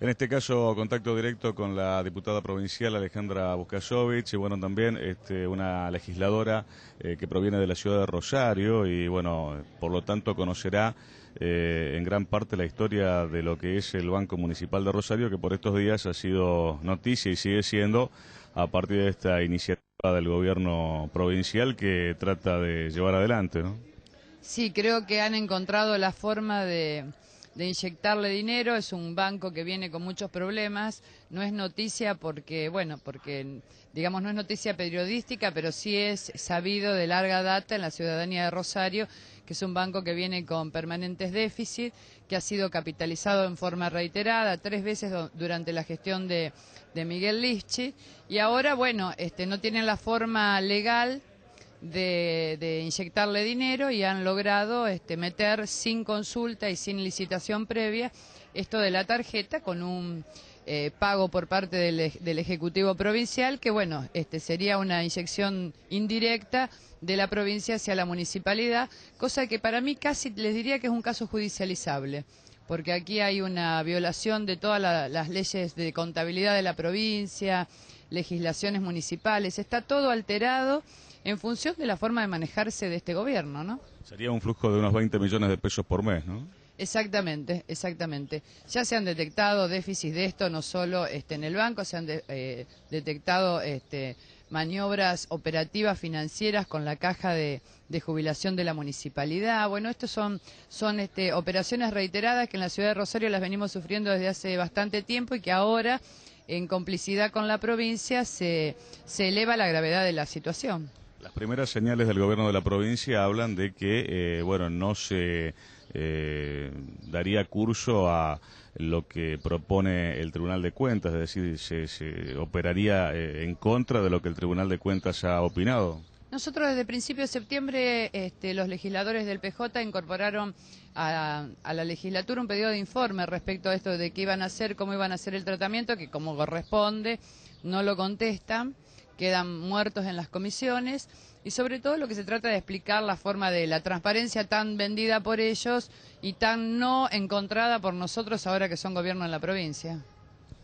En este caso, contacto directo con la diputada provincial Alejandra Buscasovich y bueno, también este, una legisladora eh, que proviene de la ciudad de Rosario y bueno, por lo tanto conocerá eh, en gran parte la historia de lo que es el Banco Municipal de Rosario, que por estos días ha sido noticia y sigue siendo a partir de esta iniciativa del gobierno provincial que trata de llevar adelante, Sí, creo que han encontrado la forma de de inyectarle dinero, es un banco que viene con muchos problemas, no es noticia porque, bueno, porque digamos no es noticia periodística, pero sí es sabido de larga data en la ciudadanía de Rosario que es un banco que viene con permanentes déficits, que ha sido capitalizado en forma reiterada tres veces durante la gestión de, Miguel Lischi, y ahora, bueno, este, no tienen la forma legal de, de, inyectarle dinero y han logrado este, meter sin consulta y sin licitación previa esto de la tarjeta con un eh, pago por parte del, del, Ejecutivo Provincial, que bueno, este, sería una inyección indirecta de la provincia hacia la municipalidad, cosa que para mí casi les diría que es un caso judicializable porque aquí hay una violación de todas las leyes de contabilidad de la provincia, legislaciones municipales, está todo alterado en función de la forma de manejarse de este gobierno, ¿no? Sería un flujo de unos 20 millones de pesos por mes, ¿no? Exactamente, exactamente. Ya se han detectado déficits de esto, no solo este, en el banco, se han eh, detectado este, maniobras operativas financieras con la caja de, jubilación de la municipalidad. Bueno, estas son, este, operaciones reiteradas que en la ciudad de Rosario las venimos sufriendo desde hace bastante tiempo y que ahora, en complicidad con la provincia, se eleva la gravedad de la situación. Las primeras señales del gobierno de la provincia hablan de que, eh, bueno, no se eh, daría curso a lo que propone el Tribunal de Cuentas, es decir, se, operaría eh, en contra de lo que el Tribunal de Cuentas ha opinado. Nosotros desde principio de septiembre este, los legisladores del PJ incorporaron a, a, la legislatura un pedido de informe respecto a esto de qué iban a hacer, cómo iban a hacer el tratamiento, que como corresponde no lo contestan quedan muertos en las comisiones y sobre todo lo que se trata de explicar la forma de la transparencia tan vendida por ellos y tan no encontrada por nosotros ahora que son gobierno en la provincia.